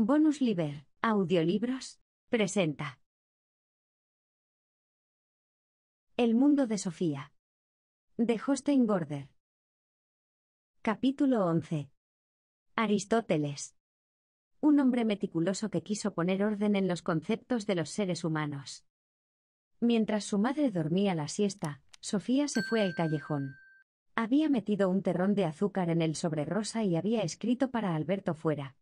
Bonus Liber, Audiolibros, presenta. El mundo de Sofía. De Hostein Gorder. Capítulo 11. Aristóteles. Un hombre meticuloso que quiso poner orden en los conceptos de los seres humanos. Mientras su madre dormía la siesta, Sofía se fue al callejón. Había metido un terrón de azúcar en el sobre rosa y había escrito para Alberto fuera.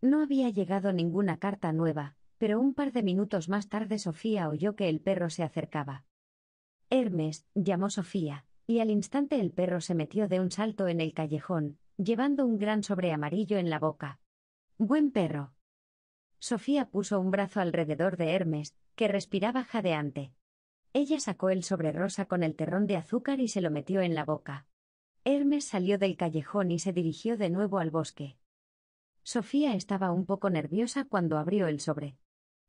No había llegado ninguna carta nueva, pero un par de minutos más tarde Sofía oyó que el perro se acercaba. Hermes, llamó Sofía, y al instante el perro se metió de un salto en el callejón, llevando un gran sobre amarillo en la boca. Buen perro. Sofía puso un brazo alrededor de Hermes, que respiraba jadeante. Ella sacó el sobre rosa con el terrón de azúcar y se lo metió en la boca. Hermes salió del callejón y se dirigió de nuevo al bosque. Sofía estaba un poco nerviosa cuando abrió el sobre.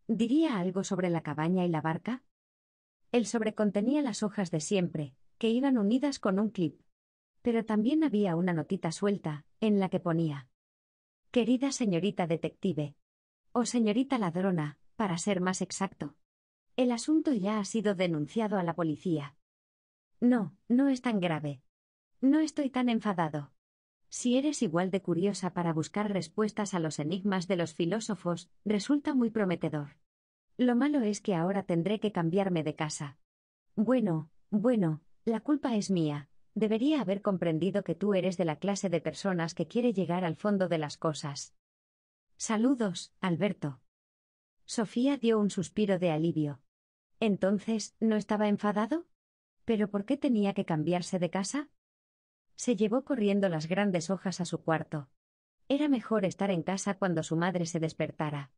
¿Diría algo sobre la cabaña y la barca? El sobre contenía las hojas de siempre, que iban unidas con un clip. Pero también había una notita suelta, en la que ponía Querida señorita detective. O señorita ladrona, para ser más exacto. El asunto ya ha sido denunciado a la policía. No, no es tan grave. No estoy tan enfadado. Si eres igual de curiosa para buscar respuestas a los enigmas de los filósofos, resulta muy prometedor. Lo malo es que ahora tendré que cambiarme de casa. Bueno, bueno, la culpa es mía. Debería haber comprendido que tú eres de la clase de personas que quiere llegar al fondo de las cosas. Saludos, Alberto. Sofía dio un suspiro de alivio. Entonces, ¿no estaba enfadado? ¿Pero por qué tenía que cambiarse de casa? Se llevó corriendo las grandes hojas a su cuarto. Era mejor estar en casa cuando su madre se despertara.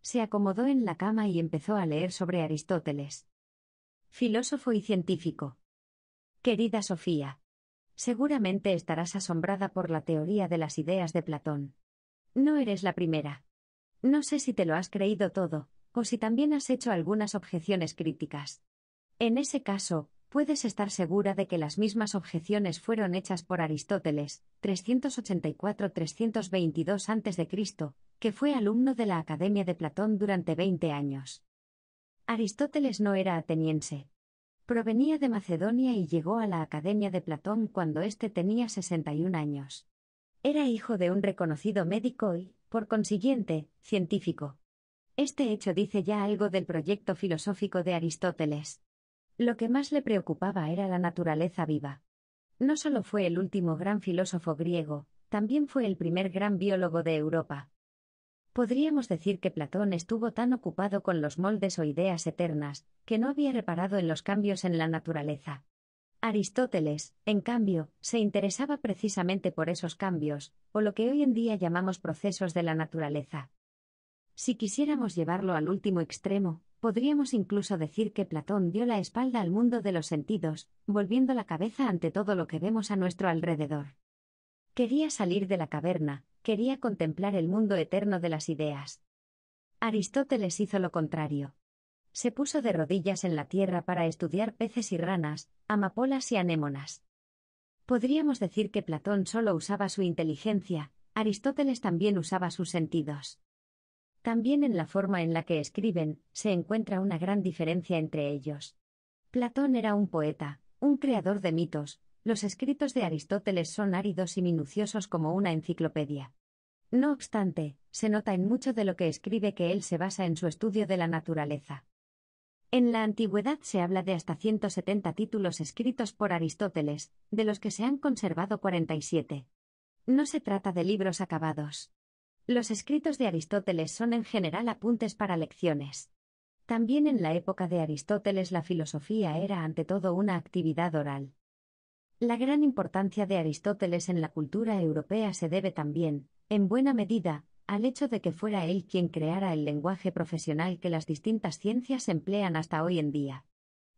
Se acomodó en la cama y empezó a leer sobre Aristóteles. Filósofo y científico. Querida Sofía. Seguramente estarás asombrada por la teoría de las ideas de Platón. No eres la primera. No sé si te lo has creído todo, o si también has hecho algunas objeciones críticas. En ese caso, puedes estar segura de que las mismas objeciones fueron hechas por Aristóteles, 384-322 a.C., que fue alumno de la Academia de Platón durante 20 años. Aristóteles no era ateniense. Provenía de Macedonia y llegó a la Academia de Platón cuando éste tenía 61 años. Era hijo de un reconocido médico y, por consiguiente, científico. Este hecho dice ya algo del proyecto filosófico de Aristóteles. Lo que más le preocupaba era la naturaleza viva. No solo fue el último gran filósofo griego, también fue el primer gran biólogo de Europa. Podríamos decir que Platón estuvo tan ocupado con los moldes o ideas eternas, que no había reparado en los cambios en la naturaleza. Aristóteles, en cambio, se interesaba precisamente por esos cambios, o lo que hoy en día llamamos procesos de la naturaleza. Si quisiéramos llevarlo al último extremo, Podríamos incluso decir que Platón dio la espalda al mundo de los sentidos, volviendo la cabeza ante todo lo que vemos a nuestro alrededor. Quería salir de la caverna, quería contemplar el mundo eterno de las ideas. Aristóteles hizo lo contrario. Se puso de rodillas en la tierra para estudiar peces y ranas, amapolas y anémonas. Podríamos decir que Platón solo usaba su inteligencia, Aristóteles también usaba sus sentidos. También en la forma en la que escriben, se encuentra una gran diferencia entre ellos. Platón era un poeta, un creador de mitos, los escritos de Aristóteles son áridos y minuciosos como una enciclopedia. No obstante, se nota en mucho de lo que escribe que él se basa en su estudio de la naturaleza. En la antigüedad se habla de hasta 170 títulos escritos por Aristóteles, de los que se han conservado 47. No se trata de libros acabados. Los escritos de Aristóteles son en general apuntes para lecciones. También en la época de Aristóteles la filosofía era ante todo una actividad oral. La gran importancia de Aristóteles en la cultura europea se debe también, en buena medida, al hecho de que fuera él quien creara el lenguaje profesional que las distintas ciencias emplean hasta hoy en día.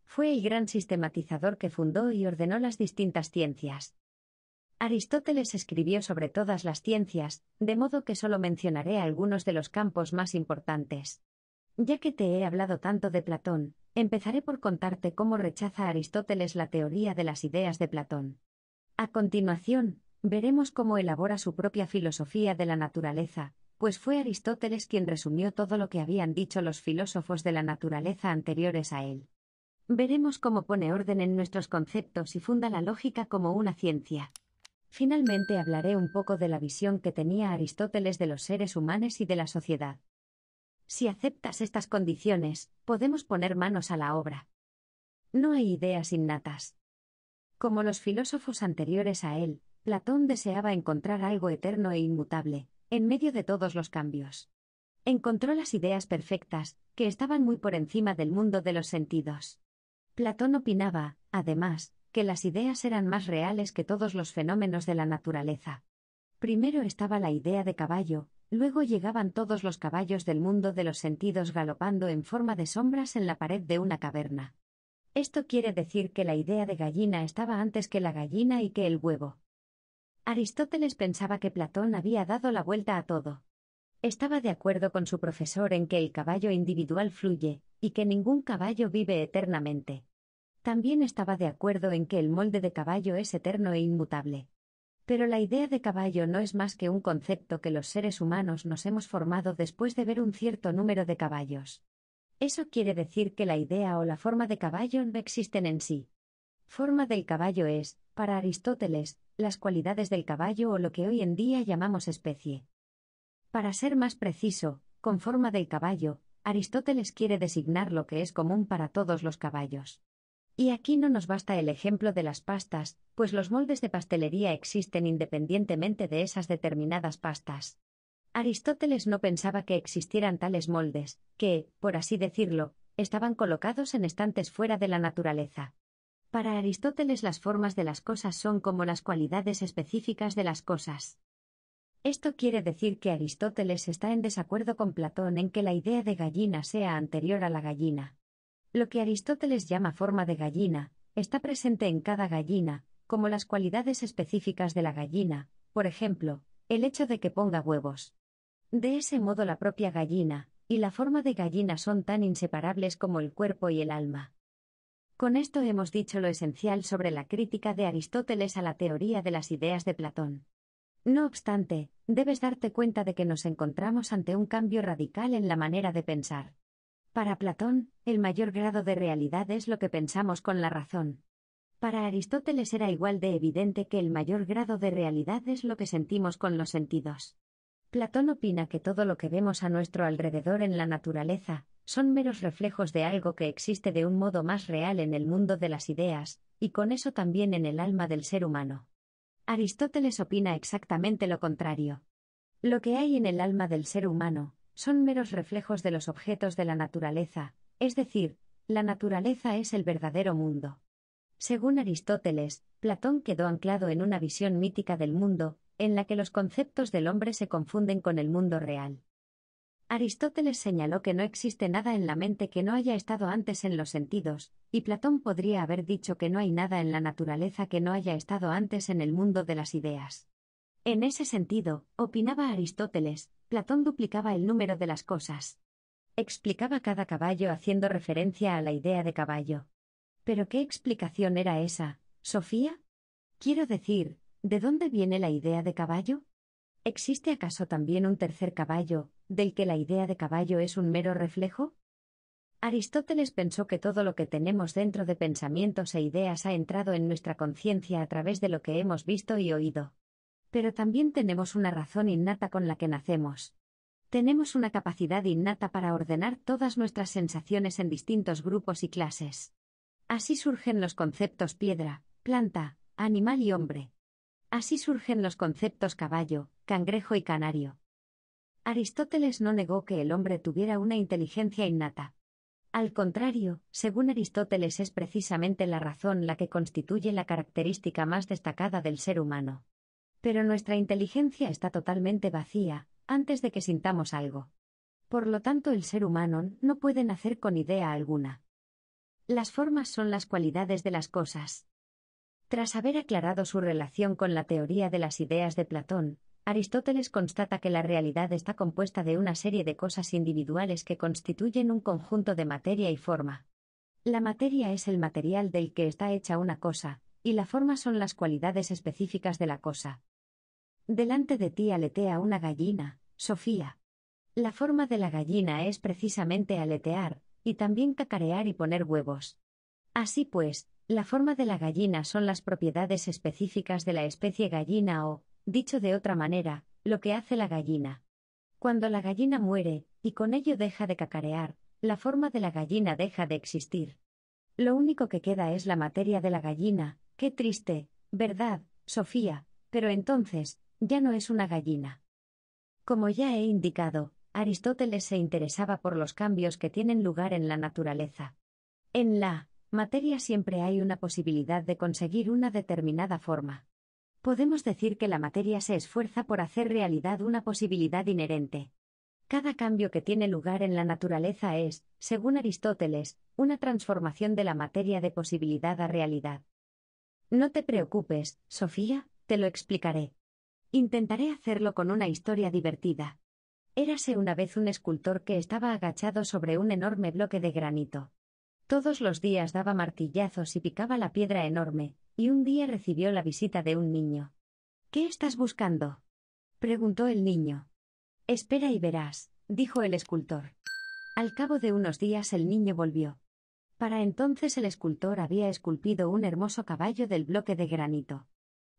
Fue el gran sistematizador que fundó y ordenó las distintas ciencias. Aristóteles escribió sobre todas las ciencias, de modo que solo mencionaré algunos de los campos más importantes. Ya que te he hablado tanto de Platón, empezaré por contarte cómo rechaza Aristóteles la teoría de las ideas de Platón. A continuación, veremos cómo elabora su propia filosofía de la naturaleza, pues fue Aristóteles quien resumió todo lo que habían dicho los filósofos de la naturaleza anteriores a él. Veremos cómo pone orden en nuestros conceptos y funda la lógica como una ciencia. Finalmente hablaré un poco de la visión que tenía Aristóteles de los seres humanos y de la sociedad. Si aceptas estas condiciones, podemos poner manos a la obra. No hay ideas innatas. Como los filósofos anteriores a él, Platón deseaba encontrar algo eterno e inmutable, en medio de todos los cambios. Encontró las ideas perfectas, que estaban muy por encima del mundo de los sentidos. Platón opinaba, además, que las ideas eran más reales que todos los fenómenos de la naturaleza. Primero estaba la idea de caballo, luego llegaban todos los caballos del mundo de los sentidos galopando en forma de sombras en la pared de una caverna. Esto quiere decir que la idea de gallina estaba antes que la gallina y que el huevo. Aristóteles pensaba que Platón había dado la vuelta a todo. Estaba de acuerdo con su profesor en que el caballo individual fluye, y que ningún caballo vive eternamente. También estaba de acuerdo en que el molde de caballo es eterno e inmutable. Pero la idea de caballo no es más que un concepto que los seres humanos nos hemos formado después de ver un cierto número de caballos. Eso quiere decir que la idea o la forma de caballo no existen en sí. Forma del caballo es, para Aristóteles, las cualidades del caballo o lo que hoy en día llamamos especie. Para ser más preciso, con forma del caballo, Aristóteles quiere designar lo que es común para todos los caballos. Y aquí no nos basta el ejemplo de las pastas, pues los moldes de pastelería existen independientemente de esas determinadas pastas. Aristóteles no pensaba que existieran tales moldes, que, por así decirlo, estaban colocados en estantes fuera de la naturaleza. Para Aristóteles las formas de las cosas son como las cualidades específicas de las cosas. Esto quiere decir que Aristóteles está en desacuerdo con Platón en que la idea de gallina sea anterior a la gallina. Lo que Aristóteles llama forma de gallina, está presente en cada gallina, como las cualidades específicas de la gallina, por ejemplo, el hecho de que ponga huevos. De ese modo la propia gallina, y la forma de gallina son tan inseparables como el cuerpo y el alma. Con esto hemos dicho lo esencial sobre la crítica de Aristóteles a la teoría de las ideas de Platón. No obstante, debes darte cuenta de que nos encontramos ante un cambio radical en la manera de pensar. Para Platón, el mayor grado de realidad es lo que pensamos con la razón. Para Aristóteles era igual de evidente que el mayor grado de realidad es lo que sentimos con los sentidos. Platón opina que todo lo que vemos a nuestro alrededor en la naturaleza, son meros reflejos de algo que existe de un modo más real en el mundo de las ideas, y con eso también en el alma del ser humano. Aristóteles opina exactamente lo contrario. Lo que hay en el alma del ser humano, son meros reflejos de los objetos de la naturaleza, es decir, la naturaleza es el verdadero mundo. Según Aristóteles, Platón quedó anclado en una visión mítica del mundo, en la que los conceptos del hombre se confunden con el mundo real. Aristóteles señaló que no existe nada en la mente que no haya estado antes en los sentidos, y Platón podría haber dicho que no hay nada en la naturaleza que no haya estado antes en el mundo de las ideas. En ese sentido, opinaba Aristóteles, Platón duplicaba el número de las cosas. Explicaba cada caballo haciendo referencia a la idea de caballo. ¿Pero qué explicación era esa, Sofía? Quiero decir, ¿de dónde viene la idea de caballo? ¿Existe acaso también un tercer caballo, del que la idea de caballo es un mero reflejo? Aristóteles pensó que todo lo que tenemos dentro de pensamientos e ideas ha entrado en nuestra conciencia a través de lo que hemos visto y oído. Pero también tenemos una razón innata con la que nacemos. Tenemos una capacidad innata para ordenar todas nuestras sensaciones en distintos grupos y clases. Así surgen los conceptos piedra, planta, animal y hombre. Así surgen los conceptos caballo, cangrejo y canario. Aristóteles no negó que el hombre tuviera una inteligencia innata. Al contrario, según Aristóteles es precisamente la razón la que constituye la característica más destacada del ser humano. Pero nuestra inteligencia está totalmente vacía, antes de que sintamos algo. Por lo tanto, el ser humano no puede nacer con idea alguna. Las formas son las cualidades de las cosas. Tras haber aclarado su relación con la teoría de las ideas de Platón, Aristóteles constata que la realidad está compuesta de una serie de cosas individuales que constituyen un conjunto de materia y forma. La materia es el material del que está hecha una cosa, y la forma son las cualidades específicas de la cosa. Delante de ti aletea una gallina, Sofía. La forma de la gallina es precisamente aletear, y también cacarear y poner huevos. Así pues, la forma de la gallina son las propiedades específicas de la especie gallina o, dicho de otra manera, lo que hace la gallina. Cuando la gallina muere, y con ello deja de cacarear, la forma de la gallina deja de existir. Lo único que queda es la materia de la gallina, qué triste, ¿verdad, Sofía? Pero entonces, ya no es una gallina. Como ya he indicado, Aristóteles se interesaba por los cambios que tienen lugar en la naturaleza. En la materia siempre hay una posibilidad de conseguir una determinada forma. Podemos decir que la materia se esfuerza por hacer realidad una posibilidad inherente. Cada cambio que tiene lugar en la naturaleza es, según Aristóteles, una transformación de la materia de posibilidad a realidad. No te preocupes, Sofía, te lo explicaré. Intentaré hacerlo con una historia divertida. Érase una vez un escultor que estaba agachado sobre un enorme bloque de granito. Todos los días daba martillazos y picaba la piedra enorme, y un día recibió la visita de un niño. ¿Qué estás buscando? preguntó el niño. Espera y verás, dijo el escultor. Al cabo de unos días el niño volvió. Para entonces el escultor había esculpido un hermoso caballo del bloque de granito.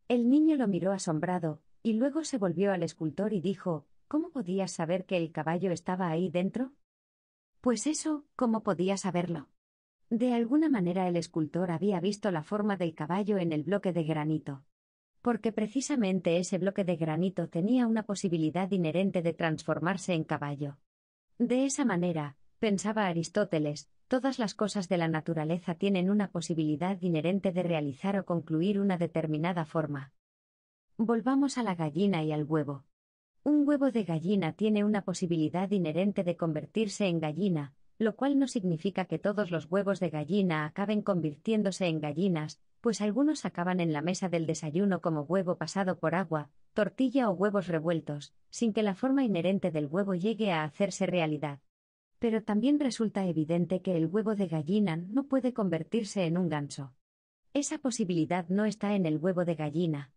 El niño lo miró asombrado, y luego se volvió al escultor y dijo, ¿Cómo podías saber que el caballo estaba ahí dentro? Pues eso, ¿cómo podía saberlo? De alguna manera el escultor había visto la forma del caballo en el bloque de granito. Porque precisamente ese bloque de granito tenía una posibilidad inherente de transformarse en caballo. De esa manera, pensaba Aristóteles, todas las cosas de la naturaleza tienen una posibilidad inherente de realizar o concluir una determinada forma. Volvamos a la gallina y al huevo. Un huevo de gallina tiene una posibilidad inherente de convertirse en gallina, lo cual no significa que todos los huevos de gallina acaben convirtiéndose en gallinas, pues algunos acaban en la mesa del desayuno como huevo pasado por agua, tortilla o huevos revueltos, sin que la forma inherente del huevo llegue a hacerse realidad. Pero también resulta evidente que el huevo de gallina no puede convertirse en un ganso. Esa posibilidad no está en el huevo de gallina,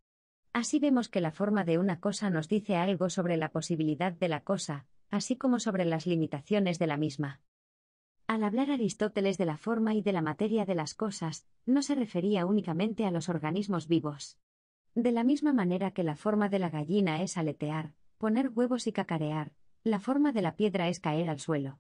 Así vemos que la forma de una cosa nos dice algo sobre la posibilidad de la cosa, así como sobre las limitaciones de la misma. Al hablar Aristóteles de la forma y de la materia de las cosas, no se refería únicamente a los organismos vivos. De la misma manera que la forma de la gallina es aletear, poner huevos y cacarear, la forma de la piedra es caer al suelo.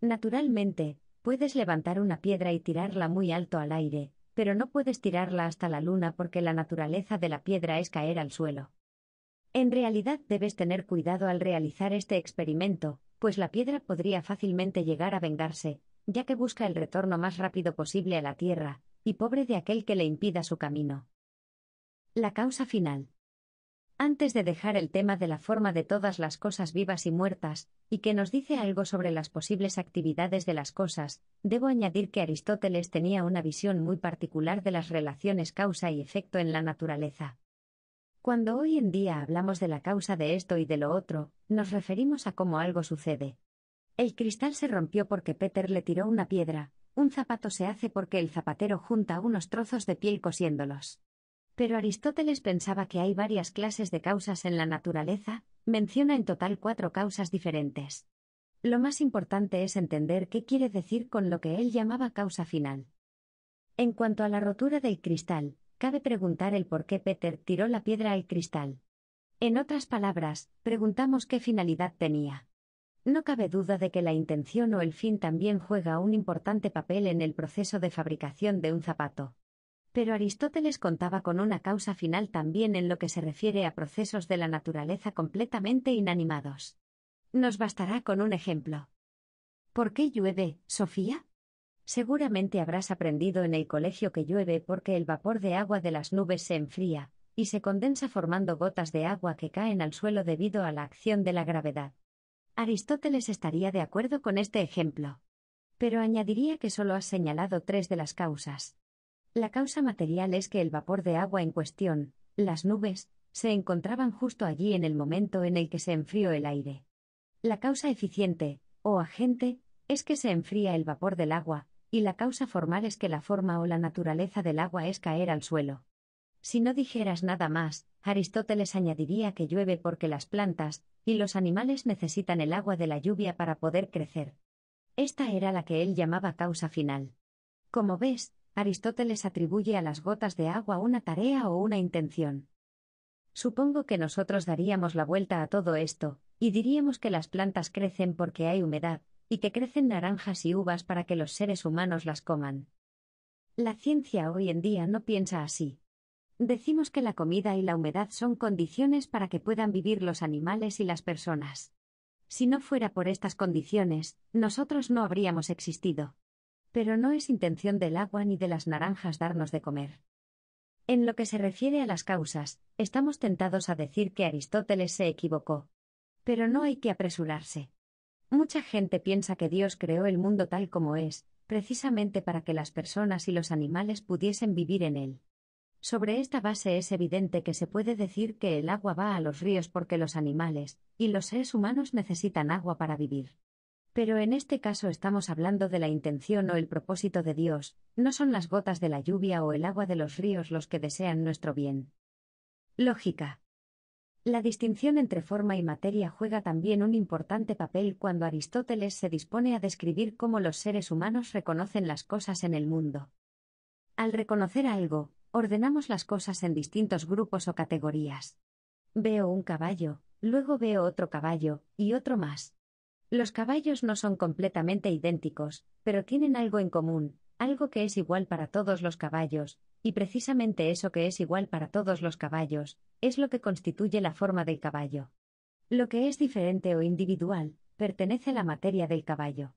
Naturalmente, puedes levantar una piedra y tirarla muy alto al aire, pero no puedes tirarla hasta la luna porque la naturaleza de la piedra es caer al suelo. En realidad debes tener cuidado al realizar este experimento, pues la piedra podría fácilmente llegar a vengarse, ya que busca el retorno más rápido posible a la tierra, y pobre de aquel que le impida su camino. La causa final antes de dejar el tema de la forma de todas las cosas vivas y muertas, y que nos dice algo sobre las posibles actividades de las cosas, debo añadir que Aristóteles tenía una visión muy particular de las relaciones causa y efecto en la naturaleza. Cuando hoy en día hablamos de la causa de esto y de lo otro, nos referimos a cómo algo sucede. El cristal se rompió porque Peter le tiró una piedra, un zapato se hace porque el zapatero junta unos trozos de piel cosiéndolos. Pero Aristóteles pensaba que hay varias clases de causas en la naturaleza, menciona en total cuatro causas diferentes. Lo más importante es entender qué quiere decir con lo que él llamaba causa final. En cuanto a la rotura del cristal, cabe preguntar el por qué Peter tiró la piedra al cristal. En otras palabras, preguntamos qué finalidad tenía. No cabe duda de que la intención o el fin también juega un importante papel en el proceso de fabricación de un zapato. Pero Aristóteles contaba con una causa final también en lo que se refiere a procesos de la naturaleza completamente inanimados. Nos bastará con un ejemplo. ¿Por qué llueve, Sofía? Seguramente habrás aprendido en el colegio que llueve porque el vapor de agua de las nubes se enfría, y se condensa formando gotas de agua que caen al suelo debido a la acción de la gravedad. Aristóteles estaría de acuerdo con este ejemplo. Pero añadiría que solo has señalado tres de las causas. La causa material es que el vapor de agua en cuestión, las nubes, se encontraban justo allí en el momento en el que se enfrió el aire. La causa eficiente, o agente, es que se enfría el vapor del agua, y la causa formal es que la forma o la naturaleza del agua es caer al suelo. Si no dijeras nada más, Aristóteles añadiría que llueve porque las plantas y los animales necesitan el agua de la lluvia para poder crecer. Esta era la que él llamaba causa final. Como ves, Aristóteles atribuye a las gotas de agua una tarea o una intención. Supongo que nosotros daríamos la vuelta a todo esto, y diríamos que las plantas crecen porque hay humedad, y que crecen naranjas y uvas para que los seres humanos las coman. La ciencia hoy en día no piensa así. Decimos que la comida y la humedad son condiciones para que puedan vivir los animales y las personas. Si no fuera por estas condiciones, nosotros no habríamos existido. Pero no es intención del agua ni de las naranjas darnos de comer. En lo que se refiere a las causas, estamos tentados a decir que Aristóteles se equivocó. Pero no hay que apresurarse. Mucha gente piensa que Dios creó el mundo tal como es, precisamente para que las personas y los animales pudiesen vivir en él. Sobre esta base es evidente que se puede decir que el agua va a los ríos porque los animales y los seres humanos necesitan agua para vivir. Pero en este caso estamos hablando de la intención o el propósito de Dios, no son las gotas de la lluvia o el agua de los ríos los que desean nuestro bien. Lógica. La distinción entre forma y materia juega también un importante papel cuando Aristóteles se dispone a describir cómo los seres humanos reconocen las cosas en el mundo. Al reconocer algo, ordenamos las cosas en distintos grupos o categorías. Veo un caballo, luego veo otro caballo, y otro más. Los caballos no son completamente idénticos, pero tienen algo en común, algo que es igual para todos los caballos, y precisamente eso que es igual para todos los caballos, es lo que constituye la forma del caballo. Lo que es diferente o individual, pertenece a la materia del caballo.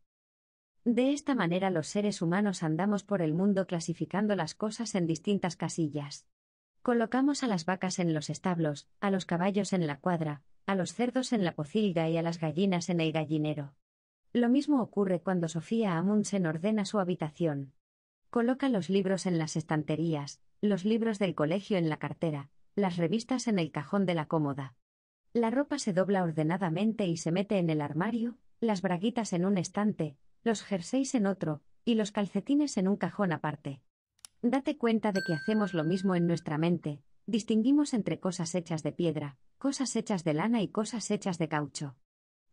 De esta manera los seres humanos andamos por el mundo clasificando las cosas en distintas casillas. Colocamos a las vacas en los establos, a los caballos en la cuadra, a los cerdos en la pocilga y a las gallinas en el gallinero. Lo mismo ocurre cuando Sofía Amundsen ordena su habitación. Coloca los libros en las estanterías, los libros del colegio en la cartera, las revistas en el cajón de la cómoda. La ropa se dobla ordenadamente y se mete en el armario, las braguitas en un estante, los jerseys en otro, y los calcetines en un cajón aparte. Date cuenta de que hacemos lo mismo en nuestra mente, distinguimos entre cosas hechas de piedra, cosas hechas de lana y cosas hechas de caucho.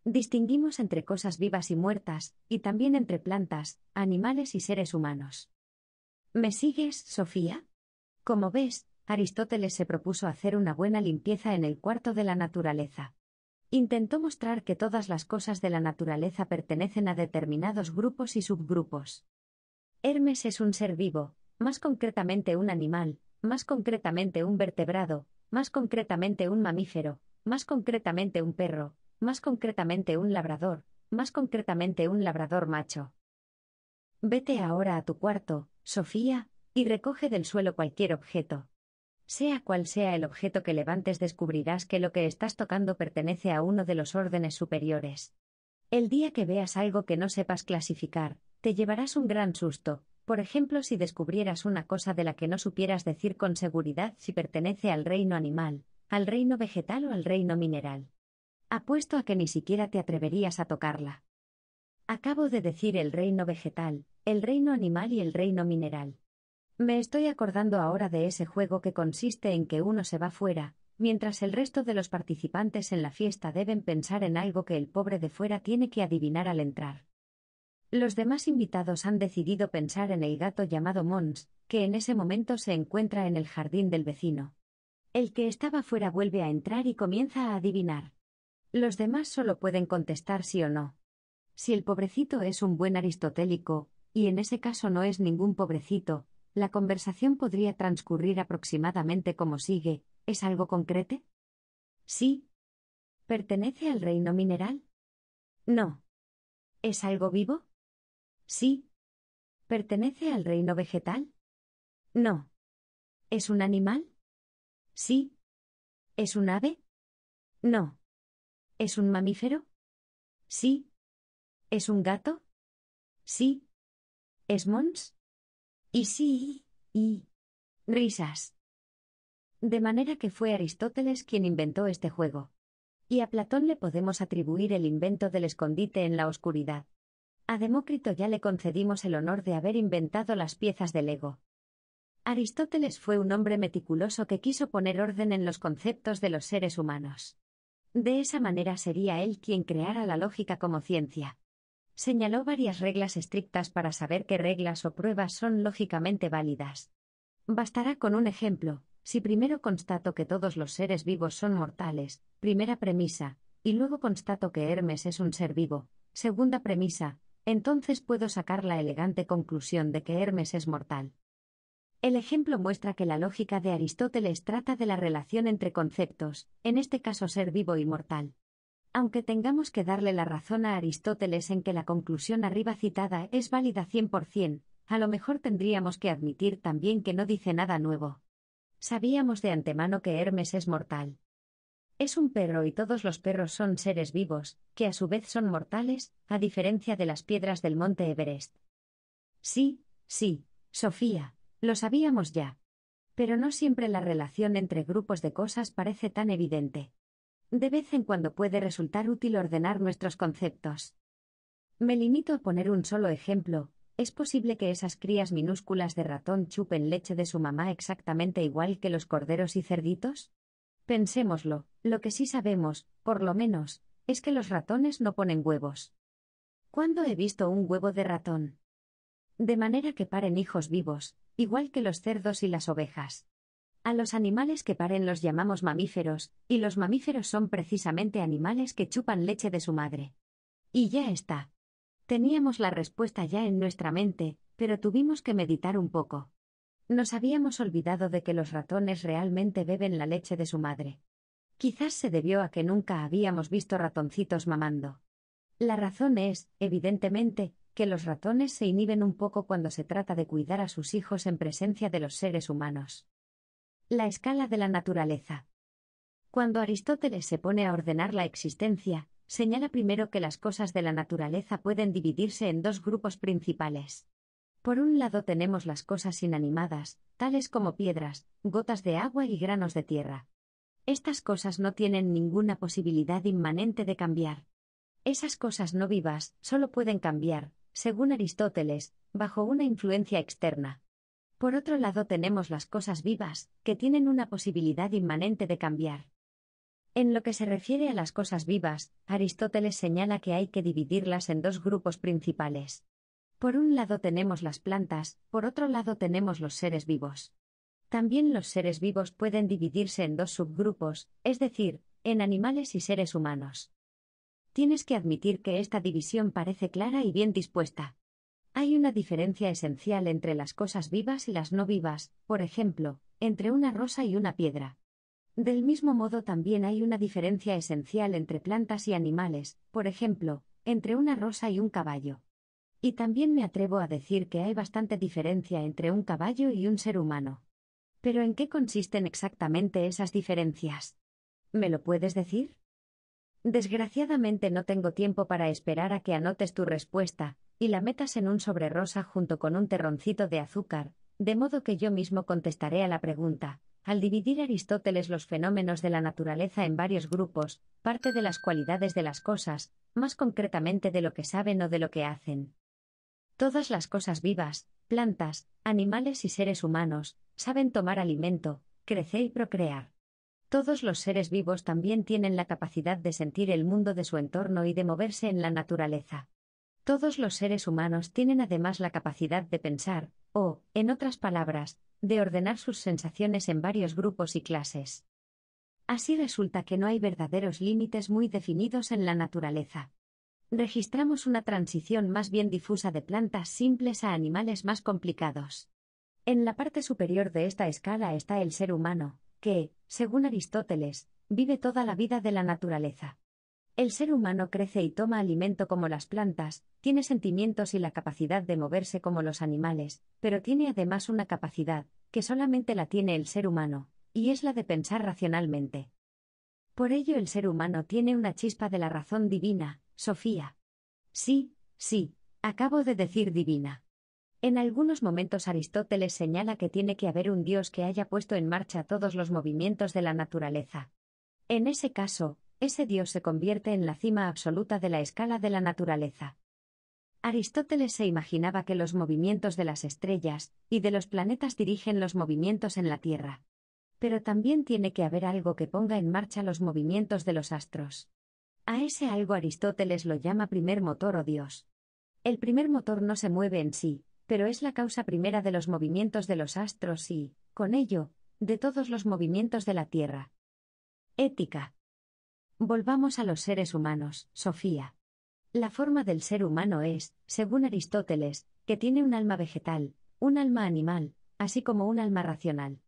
Distinguimos entre cosas vivas y muertas, y también entre plantas, animales y seres humanos. ¿Me sigues, Sofía? Como ves, Aristóteles se propuso hacer una buena limpieza en el cuarto de la naturaleza. Intentó mostrar que todas las cosas de la naturaleza pertenecen a determinados grupos y subgrupos. Hermes es un ser vivo, más concretamente un animal, más concretamente un vertebrado, más concretamente un mamífero, más concretamente un perro, más concretamente un labrador, más concretamente un labrador macho. Vete ahora a tu cuarto, Sofía, y recoge del suelo cualquier objeto. Sea cual sea el objeto que levantes, descubrirás que lo que estás tocando pertenece a uno de los órdenes superiores. El día que veas algo que no sepas clasificar, te llevarás un gran susto, por ejemplo, si descubrieras una cosa de la que no supieras decir con seguridad si pertenece al reino animal, al reino vegetal o al reino mineral. Apuesto a que ni siquiera te atreverías a tocarla. Acabo de decir el reino vegetal, el reino animal y el reino mineral. Me estoy acordando ahora de ese juego que consiste en que uno se va fuera, mientras el resto de los participantes en la fiesta deben pensar en algo que el pobre de fuera tiene que adivinar al entrar. Los demás invitados han decidido pensar en el gato llamado Mons, que en ese momento se encuentra en el jardín del vecino. El que estaba fuera vuelve a entrar y comienza a adivinar. Los demás solo pueden contestar sí o no. Si el pobrecito es un buen aristotélico, y en ese caso no es ningún pobrecito, la conversación podría transcurrir aproximadamente como sigue, ¿es algo concreto? Sí. ¿Pertenece al reino mineral? No. ¿Es algo vivo? Sí. ¿Pertenece al reino vegetal? No. ¿Es un animal? Sí. ¿Es un ave? No. ¿Es un mamífero? Sí. ¿Es un gato? Sí. ¿Es Mons? Y sí, y. Risas. De manera que fue Aristóteles quien inventó este juego. Y a Platón le podemos atribuir el invento del escondite en la oscuridad. A Demócrito ya le concedimos el honor de haber inventado las piezas del ego. Aristóteles fue un hombre meticuloso que quiso poner orden en los conceptos de los seres humanos. De esa manera sería él quien creara la lógica como ciencia. Señaló varias reglas estrictas para saber qué reglas o pruebas son lógicamente válidas. Bastará con un ejemplo, si primero constato que todos los seres vivos son mortales, primera premisa, y luego constato que Hermes es un ser vivo, segunda premisa, entonces puedo sacar la elegante conclusión de que Hermes es mortal. El ejemplo muestra que la lógica de Aristóteles trata de la relación entre conceptos, en este caso ser vivo y mortal. Aunque tengamos que darle la razón a Aristóteles en que la conclusión arriba citada es válida 100%, a lo mejor tendríamos que admitir también que no dice nada nuevo. Sabíamos de antemano que Hermes es mortal. Es un perro y todos los perros son seres vivos, que a su vez son mortales, a diferencia de las piedras del monte Everest. Sí, sí, Sofía, lo sabíamos ya. Pero no siempre la relación entre grupos de cosas parece tan evidente. De vez en cuando puede resultar útil ordenar nuestros conceptos. Me limito a poner un solo ejemplo, es posible que esas crías minúsculas de ratón chupen leche de su mamá exactamente igual que los corderos y cerditos? Pensémoslo, lo que sí sabemos, por lo menos, es que los ratones no ponen huevos. ¿Cuándo he visto un huevo de ratón? De manera que paren hijos vivos, igual que los cerdos y las ovejas. A los animales que paren los llamamos mamíferos, y los mamíferos son precisamente animales que chupan leche de su madre. Y ya está. Teníamos la respuesta ya en nuestra mente, pero tuvimos que meditar un poco. Nos habíamos olvidado de que los ratones realmente beben la leche de su madre. Quizás se debió a que nunca habíamos visto ratoncitos mamando. La razón es, evidentemente, que los ratones se inhiben un poco cuando se trata de cuidar a sus hijos en presencia de los seres humanos. La escala de la naturaleza. Cuando Aristóteles se pone a ordenar la existencia, señala primero que las cosas de la naturaleza pueden dividirse en dos grupos principales. Por un lado tenemos las cosas inanimadas, tales como piedras, gotas de agua y granos de tierra. Estas cosas no tienen ninguna posibilidad inmanente de cambiar. Esas cosas no vivas solo pueden cambiar, según Aristóteles, bajo una influencia externa. Por otro lado tenemos las cosas vivas, que tienen una posibilidad inmanente de cambiar. En lo que se refiere a las cosas vivas, Aristóteles señala que hay que dividirlas en dos grupos principales. Por un lado tenemos las plantas, por otro lado tenemos los seres vivos. También los seres vivos pueden dividirse en dos subgrupos, es decir, en animales y seres humanos. Tienes que admitir que esta división parece clara y bien dispuesta. Hay una diferencia esencial entre las cosas vivas y las no vivas, por ejemplo, entre una rosa y una piedra. Del mismo modo también hay una diferencia esencial entre plantas y animales, por ejemplo, entre una rosa y un caballo. Y también me atrevo a decir que hay bastante diferencia entre un caballo y un ser humano. Pero ¿en qué consisten exactamente esas diferencias? ¿Me lo puedes decir? Desgraciadamente no tengo tiempo para esperar a que anotes tu respuesta, y la metas en un sobre rosa junto con un terroncito de azúcar, de modo que yo mismo contestaré a la pregunta. Al dividir Aristóteles los fenómenos de la naturaleza en varios grupos, parte de las cualidades de las cosas, más concretamente de lo que saben o de lo que hacen. Todas las cosas vivas, plantas, animales y seres humanos, saben tomar alimento, crecer y procrear. Todos los seres vivos también tienen la capacidad de sentir el mundo de su entorno y de moverse en la naturaleza. Todos los seres humanos tienen además la capacidad de pensar, o, en otras palabras, de ordenar sus sensaciones en varios grupos y clases. Así resulta que no hay verdaderos límites muy definidos en la naturaleza registramos una transición más bien difusa de plantas simples a animales más complicados. En la parte superior de esta escala está el ser humano, que, según Aristóteles, vive toda la vida de la naturaleza. El ser humano crece y toma alimento como las plantas, tiene sentimientos y la capacidad de moverse como los animales, pero tiene además una capacidad, que solamente la tiene el ser humano, y es la de pensar racionalmente. Por ello el ser humano tiene una chispa de la razón divina, Sofía. Sí, sí, acabo de decir divina. En algunos momentos Aristóteles señala que tiene que haber un Dios que haya puesto en marcha todos los movimientos de la naturaleza. En ese caso, ese Dios se convierte en la cima absoluta de la escala de la naturaleza. Aristóteles se imaginaba que los movimientos de las estrellas y de los planetas dirigen los movimientos en la Tierra. Pero también tiene que haber algo que ponga en marcha los movimientos de los astros. A ese algo Aristóteles lo llama primer motor o oh Dios. El primer motor no se mueve en sí, pero es la causa primera de los movimientos de los astros y, con ello, de todos los movimientos de la Tierra. Ética. Volvamos a los seres humanos, Sofía. La forma del ser humano es, según Aristóteles, que tiene un alma vegetal, un alma animal, así como un alma racional.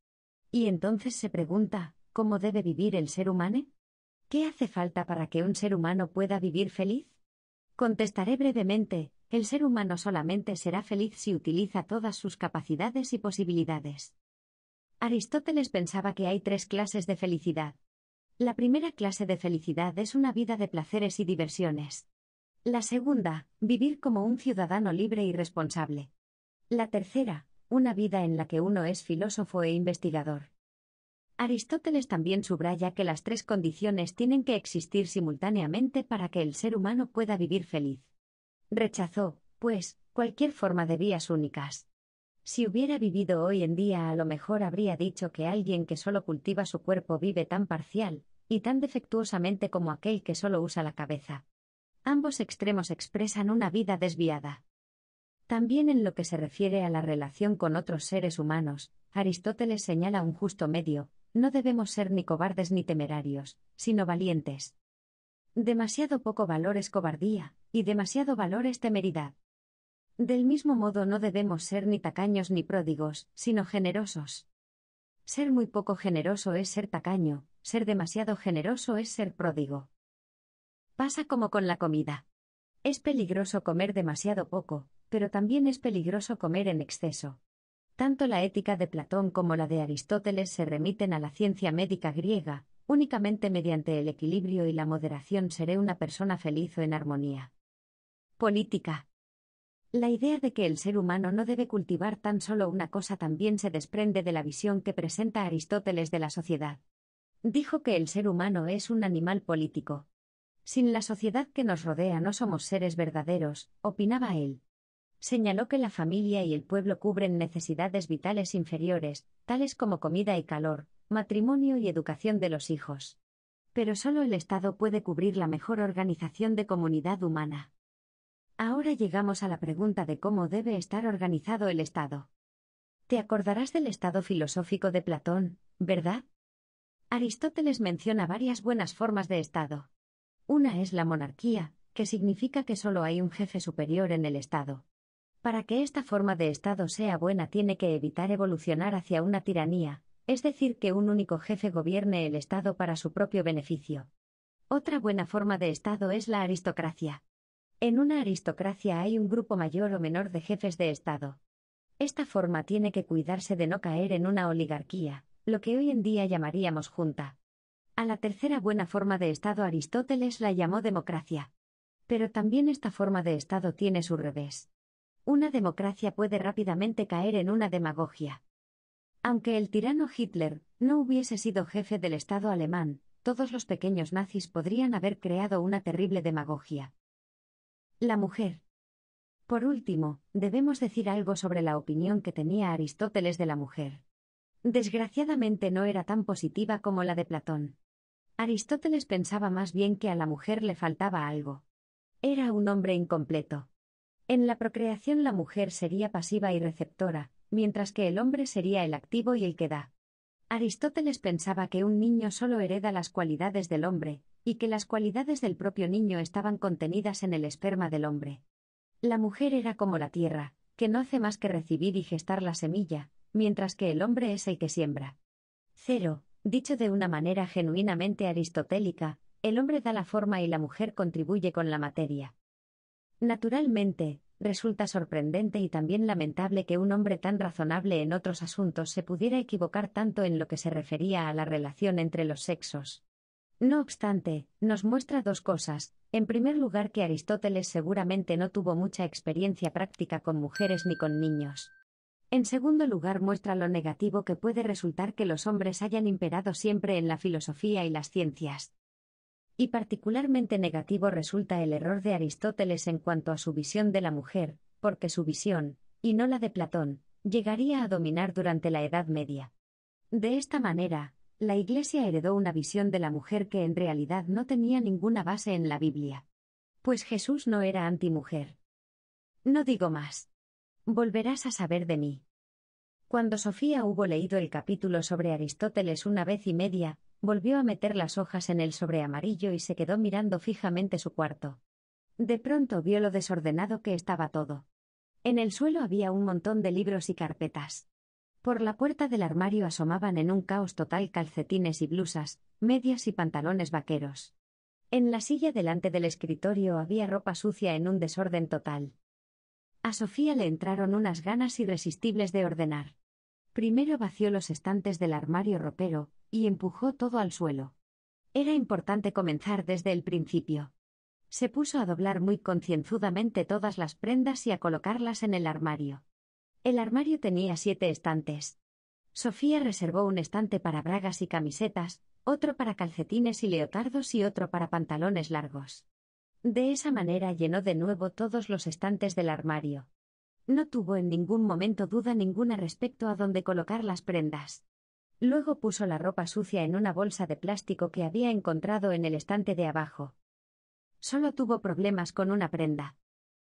Y entonces se pregunta, ¿cómo debe vivir el ser humano? ¿Qué hace falta para que un ser humano pueda vivir feliz? Contestaré brevemente, el ser humano solamente será feliz si utiliza todas sus capacidades y posibilidades. Aristóteles pensaba que hay tres clases de felicidad. La primera clase de felicidad es una vida de placeres y diversiones. La segunda, vivir como un ciudadano libre y responsable. La tercera, una vida en la que uno es filósofo e investigador. Aristóteles también subraya que las tres condiciones tienen que existir simultáneamente para que el ser humano pueda vivir feliz. Rechazó, pues, cualquier forma de vías únicas. Si hubiera vivido hoy en día a lo mejor habría dicho que alguien que solo cultiva su cuerpo vive tan parcial, y tan defectuosamente como aquel que solo usa la cabeza. Ambos extremos expresan una vida desviada. También en lo que se refiere a la relación con otros seres humanos, Aristóteles señala un justo medio, no debemos ser ni cobardes ni temerarios, sino valientes. Demasiado poco valor es cobardía, y demasiado valor es temeridad. Del mismo modo no debemos ser ni tacaños ni pródigos, sino generosos. Ser muy poco generoso es ser tacaño, ser demasiado generoso es ser pródigo. Pasa como con la comida. Es peligroso comer demasiado poco, pero también es peligroso comer en exceso. Tanto la ética de Platón como la de Aristóteles se remiten a la ciencia médica griega, únicamente mediante el equilibrio y la moderación seré una persona feliz o en armonía. Política. La idea de que el ser humano no debe cultivar tan solo una cosa también se desprende de la visión que presenta Aristóteles de la sociedad. Dijo que el ser humano es un animal político. Sin la sociedad que nos rodea no somos seres verdaderos, opinaba él señaló que la familia y el pueblo cubren necesidades vitales inferiores, tales como comida y calor, matrimonio y educación de los hijos. Pero solo el Estado puede cubrir la mejor organización de comunidad humana. Ahora llegamos a la pregunta de cómo debe estar organizado el Estado. Te acordarás del Estado filosófico de Platón, ¿verdad? Aristóteles menciona varias buenas formas de Estado. Una es la monarquía, que significa que solo hay un jefe superior en el Estado. Para que esta forma de Estado sea buena tiene que evitar evolucionar hacia una tiranía, es decir, que un único jefe gobierne el Estado para su propio beneficio. Otra buena forma de Estado es la aristocracia. En una aristocracia hay un grupo mayor o menor de jefes de Estado. Esta forma tiene que cuidarse de no caer en una oligarquía, lo que hoy en día llamaríamos junta. A la tercera buena forma de Estado Aristóteles la llamó democracia. Pero también esta forma de Estado tiene su revés una democracia puede rápidamente caer en una demagogia. Aunque el tirano Hitler no hubiese sido jefe del Estado alemán, todos los pequeños nazis podrían haber creado una terrible demagogia. La mujer. Por último, debemos decir algo sobre la opinión que tenía Aristóteles de la mujer. Desgraciadamente no era tan positiva como la de Platón. Aristóteles pensaba más bien que a la mujer le faltaba algo. Era un hombre incompleto. En la procreación la mujer sería pasiva y receptora, mientras que el hombre sería el activo y el que da. Aristóteles pensaba que un niño solo hereda las cualidades del hombre, y que las cualidades del propio niño estaban contenidas en el esperma del hombre. La mujer era como la tierra, que no hace más que recibir y gestar la semilla, mientras que el hombre es el que siembra. Cero, dicho de una manera genuinamente aristotélica, el hombre da la forma y la mujer contribuye con la materia. Naturalmente, Resulta sorprendente y también lamentable que un hombre tan razonable en otros asuntos se pudiera equivocar tanto en lo que se refería a la relación entre los sexos. No obstante, nos muestra dos cosas. En primer lugar, que Aristóteles seguramente no tuvo mucha experiencia práctica con mujeres ni con niños. En segundo lugar, muestra lo negativo que puede resultar que los hombres hayan imperado siempre en la filosofía y las ciencias y particularmente negativo resulta el error de Aristóteles en cuanto a su visión de la mujer, porque su visión, y no la de Platón, llegaría a dominar durante la Edad Media. De esta manera, la Iglesia heredó una visión de la mujer que en realidad no tenía ninguna base en la Biblia. Pues Jesús no era antimujer. No digo más. Volverás a saber de mí. Cuando Sofía hubo leído el capítulo sobre Aristóteles una vez y media, Volvió a meter las hojas en el sobre amarillo y se quedó mirando fijamente su cuarto. De pronto vio lo desordenado que estaba todo. En el suelo había un montón de libros y carpetas. Por la puerta del armario asomaban en un caos total calcetines y blusas, medias y pantalones vaqueros. En la silla delante del escritorio había ropa sucia en un desorden total. A Sofía le entraron unas ganas irresistibles de ordenar. Primero vació los estantes del armario ropero, y empujó todo al suelo. Era importante comenzar desde el principio. Se puso a doblar muy concienzudamente todas las prendas y a colocarlas en el armario. El armario tenía siete estantes. Sofía reservó un estante para bragas y camisetas, otro para calcetines y leotardos y otro para pantalones largos. De esa manera llenó de nuevo todos los estantes del armario. No tuvo en ningún momento duda ninguna respecto a dónde colocar las prendas. Luego puso la ropa sucia en una bolsa de plástico que había encontrado en el estante de abajo. Solo tuvo problemas con una prenda.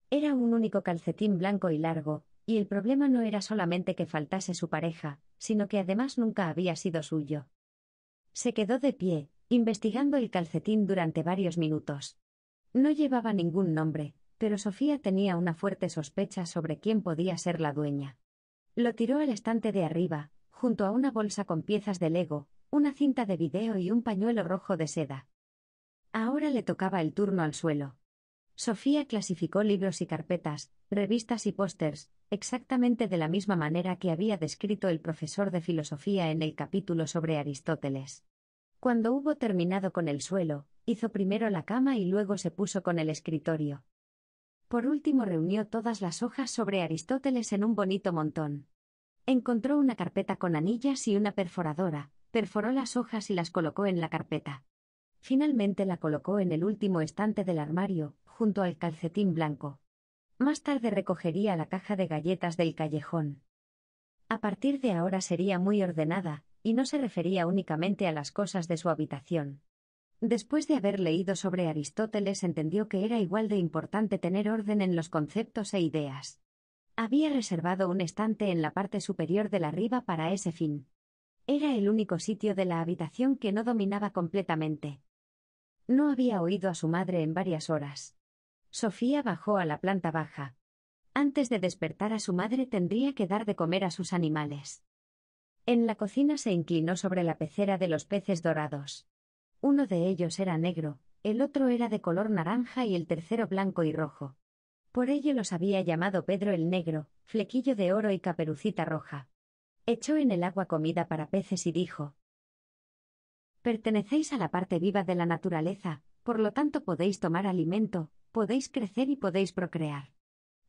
Era un único calcetín blanco y largo, y el problema no era solamente que faltase su pareja, sino que además nunca había sido suyo. Se quedó de pie, investigando el calcetín durante varios minutos. No llevaba ningún nombre, pero Sofía tenía una fuerte sospecha sobre quién podía ser la dueña. Lo tiró al estante de arriba, junto a una bolsa con piezas de Lego, una cinta de video y un pañuelo rojo de seda. Ahora le tocaba el turno al suelo. Sofía clasificó libros y carpetas, revistas y pósters, exactamente de la misma manera que había descrito el profesor de filosofía en el capítulo sobre Aristóteles. Cuando hubo terminado con el suelo, hizo primero la cama y luego se puso con el escritorio. Por último reunió todas las hojas sobre Aristóteles en un bonito montón. Encontró una carpeta con anillas y una perforadora, perforó las hojas y las colocó en la carpeta. Finalmente la colocó en el último estante del armario, junto al calcetín blanco. Más tarde recogería la caja de galletas del callejón. A partir de ahora sería muy ordenada, y no se refería únicamente a las cosas de su habitación. Después de haber leído sobre Aristóteles entendió que era igual de importante tener orden en los conceptos e ideas. Había reservado un estante en la parte superior de la riba para ese fin. Era el único sitio de la habitación que no dominaba completamente. No había oído a su madre en varias horas. Sofía bajó a la planta baja. Antes de despertar a su madre tendría que dar de comer a sus animales. En la cocina se inclinó sobre la pecera de los peces dorados. Uno de ellos era negro, el otro era de color naranja y el tercero blanco y rojo. Por ello los había llamado Pedro el Negro, flequillo de oro y caperucita roja. Echó en el agua comida para peces y dijo, Pertenecéis a la parte viva de la naturaleza, por lo tanto podéis tomar alimento, podéis crecer y podéis procrear.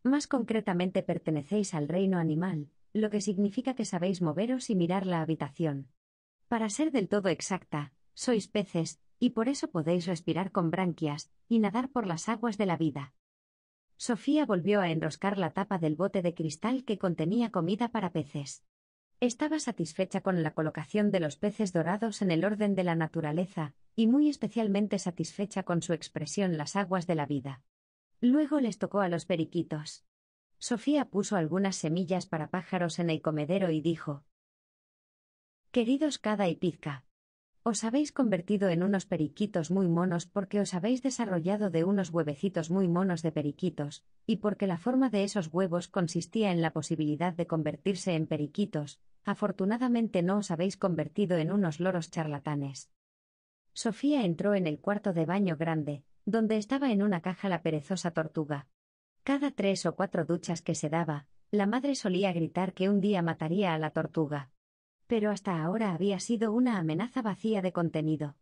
Más concretamente pertenecéis al reino animal, lo que significa que sabéis moveros y mirar la habitación. Para ser del todo exacta, sois peces, y por eso podéis respirar con branquias, y nadar por las aguas de la vida. Sofía volvió a enroscar la tapa del bote de cristal que contenía comida para peces. Estaba satisfecha con la colocación de los peces dorados en el orden de la naturaleza, y muy especialmente satisfecha con su expresión las aguas de la vida. Luego les tocó a los periquitos. Sofía puso algunas semillas para pájaros en el comedero y dijo Queridos cada y pizca, os habéis convertido en unos periquitos muy monos porque os habéis desarrollado de unos huevecitos muy monos de periquitos, y porque la forma de esos huevos consistía en la posibilidad de convertirse en periquitos, afortunadamente no os habéis convertido en unos loros charlatanes. Sofía entró en el cuarto de baño grande, donde estaba en una caja la perezosa tortuga. Cada tres o cuatro duchas que se daba, la madre solía gritar que un día mataría a la tortuga pero hasta ahora había sido una amenaza vacía de contenido.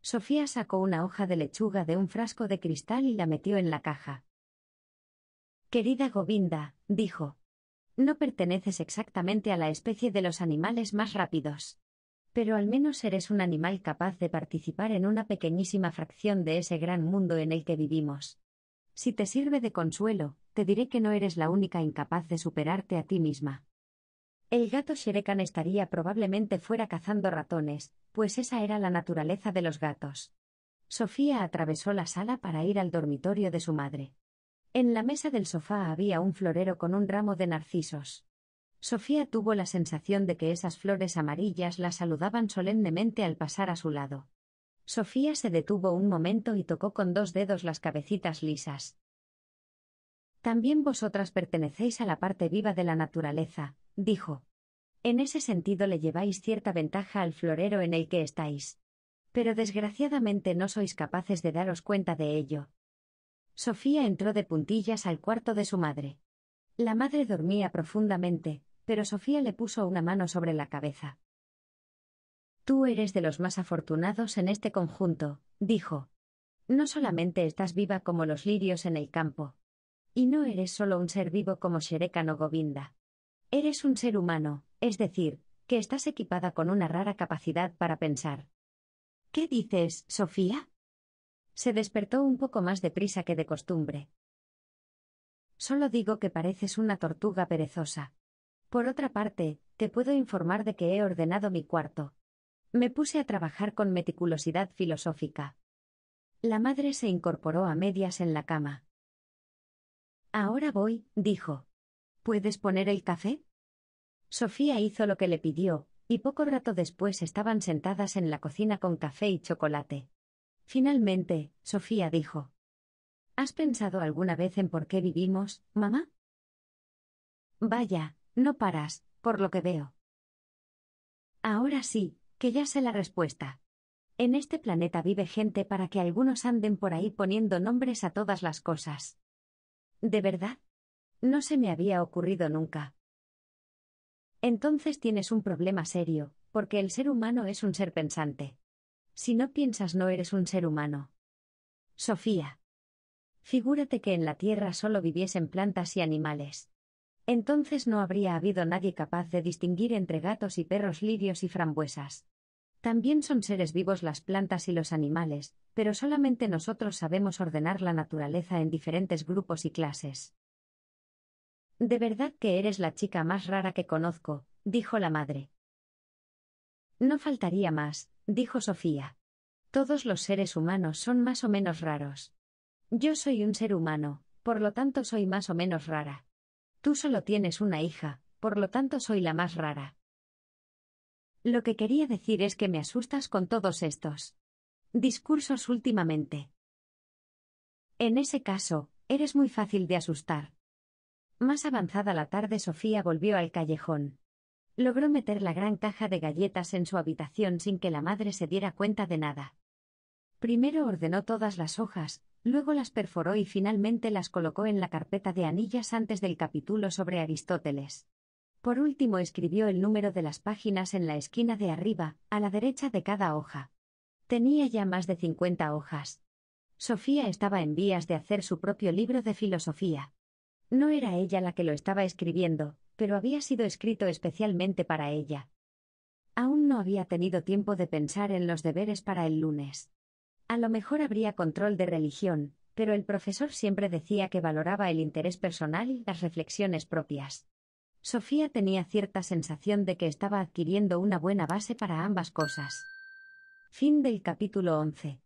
Sofía sacó una hoja de lechuga de un frasco de cristal y la metió en la caja. Querida Govinda, dijo. No perteneces exactamente a la especie de los animales más rápidos. Pero al menos eres un animal capaz de participar en una pequeñísima fracción de ese gran mundo en el que vivimos. Si te sirve de consuelo, te diré que no eres la única incapaz de superarte a ti misma. El gato Sherekan estaría probablemente fuera cazando ratones, pues esa era la naturaleza de los gatos. Sofía atravesó la sala para ir al dormitorio de su madre. En la mesa del sofá había un florero con un ramo de narcisos. Sofía tuvo la sensación de que esas flores amarillas la saludaban solemnemente al pasar a su lado. Sofía se detuvo un momento y tocó con dos dedos las cabecitas lisas. También vosotras pertenecéis a la parte viva de la naturaleza, dijo. En ese sentido le lleváis cierta ventaja al florero en el que estáis. Pero desgraciadamente no sois capaces de daros cuenta de ello. Sofía entró de puntillas al cuarto de su madre. La madre dormía profundamente, pero Sofía le puso una mano sobre la cabeza. Tú eres de los más afortunados en este conjunto, dijo. No solamente estás viva como los lirios en el campo. Y no eres solo un ser vivo como Sherekan o Govinda. Eres un ser humano, es decir, que estás equipada con una rara capacidad para pensar. ¿Qué dices, Sofía? Se despertó un poco más deprisa que de costumbre. Solo digo que pareces una tortuga perezosa. Por otra parte, te puedo informar de que he ordenado mi cuarto. Me puse a trabajar con meticulosidad filosófica. La madre se incorporó a medias en la cama. Ahora voy, dijo. ¿Puedes poner el café? Sofía hizo lo que le pidió, y poco rato después estaban sentadas en la cocina con café y chocolate. Finalmente, Sofía dijo. ¿Has pensado alguna vez en por qué vivimos, mamá? Vaya, no paras, por lo que veo. Ahora sí, que ya sé la respuesta. En este planeta vive gente para que algunos anden por ahí poniendo nombres a todas las cosas. ¿De verdad? No se me había ocurrido nunca. Entonces tienes un problema serio, porque el ser humano es un ser pensante. Si no piensas no eres un ser humano. Sofía. Figúrate que en la Tierra solo viviesen plantas y animales. Entonces no habría habido nadie capaz de distinguir entre gatos y perros lirios y frambuesas. También son seres vivos las plantas y los animales, pero solamente nosotros sabemos ordenar la naturaleza en diferentes grupos y clases. De verdad que eres la chica más rara que conozco, dijo la madre. No faltaría más, dijo Sofía. Todos los seres humanos son más o menos raros. Yo soy un ser humano, por lo tanto soy más o menos rara. Tú solo tienes una hija, por lo tanto soy la más rara. Lo que quería decir es que me asustas con todos estos discursos últimamente. En ese caso, eres muy fácil de asustar. Más avanzada la tarde Sofía volvió al callejón. Logró meter la gran caja de galletas en su habitación sin que la madre se diera cuenta de nada. Primero ordenó todas las hojas, luego las perforó y finalmente las colocó en la carpeta de anillas antes del capítulo sobre Aristóteles. Por último escribió el número de las páginas en la esquina de arriba, a la derecha de cada hoja. Tenía ya más de cincuenta hojas. Sofía estaba en vías de hacer su propio libro de filosofía. No era ella la que lo estaba escribiendo, pero había sido escrito especialmente para ella. Aún no había tenido tiempo de pensar en los deberes para el lunes. A lo mejor habría control de religión, pero el profesor siempre decía que valoraba el interés personal y las reflexiones propias. Sofía tenía cierta sensación de que estaba adquiriendo una buena base para ambas cosas. Fin del capítulo 11.